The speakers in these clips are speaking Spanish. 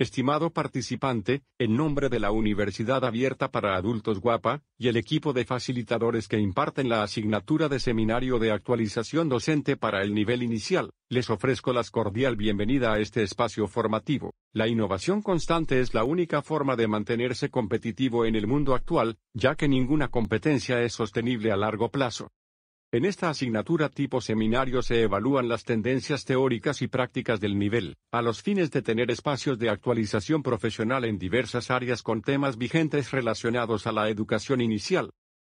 Estimado participante, en nombre de la Universidad Abierta para Adultos Guapa, y el equipo de facilitadores que imparten la asignatura de Seminario de Actualización Docente para el Nivel Inicial, les ofrezco la cordial bienvenida a este espacio formativo. La innovación constante es la única forma de mantenerse competitivo en el mundo actual, ya que ninguna competencia es sostenible a largo plazo. En esta asignatura tipo seminario se evalúan las tendencias teóricas y prácticas del nivel, a los fines de tener espacios de actualización profesional en diversas áreas con temas vigentes relacionados a la educación inicial.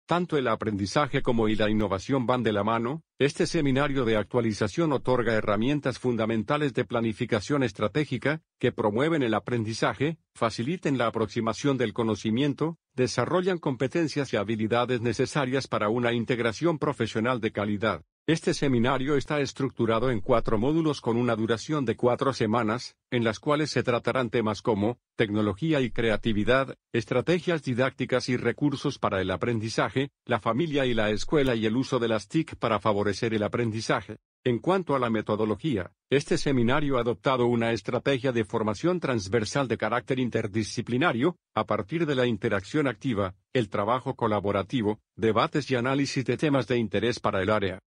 Tanto el aprendizaje como la innovación van de la mano, este seminario de actualización otorga herramientas fundamentales de planificación estratégica, que promueven el aprendizaje, faciliten la aproximación del conocimiento, desarrollan competencias y habilidades necesarias para una integración profesional de calidad. Este seminario está estructurado en cuatro módulos con una duración de cuatro semanas, en las cuales se tratarán temas como tecnología y creatividad, estrategias didácticas y recursos para el aprendizaje, la familia y la escuela y el uso de las TIC para favorecer el aprendizaje. En cuanto a la metodología, este seminario ha adoptado una estrategia de formación transversal de carácter interdisciplinario, a partir de la interacción activa, el trabajo colaborativo, debates y análisis de temas de interés para el área.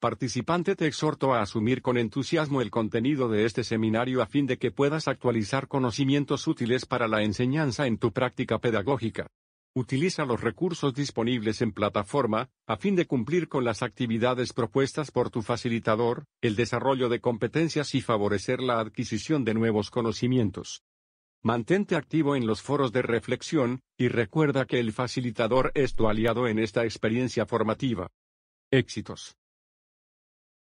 Participante te exhorto a asumir con entusiasmo el contenido de este seminario a fin de que puedas actualizar conocimientos útiles para la enseñanza en tu práctica pedagógica. Utiliza los recursos disponibles en plataforma, a fin de cumplir con las actividades propuestas por tu facilitador, el desarrollo de competencias y favorecer la adquisición de nuevos conocimientos. Mantente activo en los foros de reflexión, y recuerda que el facilitador es tu aliado en esta experiencia formativa. Éxitos.